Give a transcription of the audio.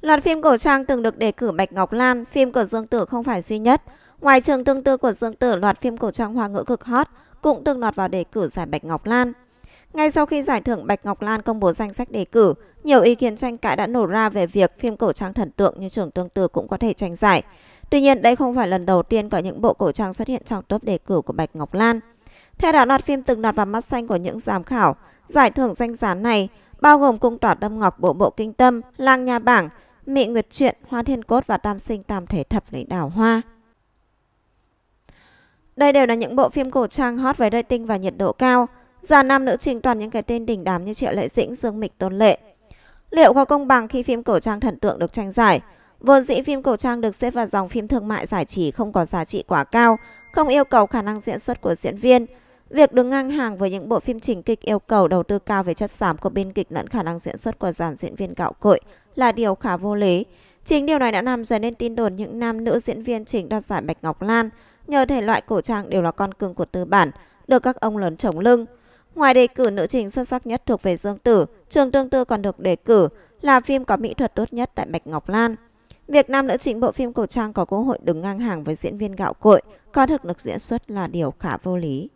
Loạt phim cổ trang từng được đề cử Bạch Ngọc Lan, phim của Dương Tử không phải duy nhất. Ngoài trường tương tư của Dương Tử, loạt phim cổ trang hoa ngữ cực hot cũng từng lọt vào đề cử giải Bạch Ngọc Lan. Ngay sau khi giải thưởng Bạch Ngọc Lan công bố danh sách đề cử, nhiều ý kiến tranh cãi đã nổ ra về việc phim cổ trang thần tượng như Trường Tương Tư cũng có thể tranh giải. Tuy nhiên, đây không phải lần đầu tiên có những bộ cổ trang xuất hiện trong top đề cử của Bạch Ngọc Lan. Theo đó, loạt phim từng lọt vào mắt xanh của những giám khảo, giải thưởng danh giá này bao gồm cung tỏa đâm ngọc bộ bộ kinh tâm, lang nha bảng, Mị Nguyệt Truyện, Hoa Thiên Cốt và Tam Sinh Tam Thể Thập Lý Đào Hoa. Đây đều là những bộ phim cổ trang hot với rating và nhiệt độ cao. Già nam nữ trình toàn những cái tên đỉnh đám như Triệu Lệ Dĩnh, Dương Mịch, Tôn Lệ. Liệu có công bằng khi phim cổ trang thần tượng được tranh giải? Vốn dĩ phim cổ trang được xếp vào dòng phim thương mại giải trí không có giá trị quá cao, không yêu cầu khả năng diễn xuất của diễn viên – Việc đứng ngang hàng với những bộ phim trình kịch yêu cầu đầu tư cao về chất xám của biên kịch lẫn khả năng diễn xuất của dàn diễn viên gạo cội là điều khá vô lý. Chính điều này đã làm dấy lên tin đồn những nam nữ diễn viên chính đoạt giải Bạch Ngọc Lan nhờ thể loại cổ trang đều là con cưng của tư bản, được các ông lớn chống lưng. Ngoài đề cử nữ chính xuất sắc nhất thuộc về Dương Tử, Trường Tương Tư còn được đề cử là phim có mỹ thuật tốt nhất tại Bạch Ngọc Lan. Việc nam nữ chính bộ phim cổ trang có cơ hội đứng ngang hàng với diễn viên gạo cội có thực lực diễn xuất là điều khá vô lý.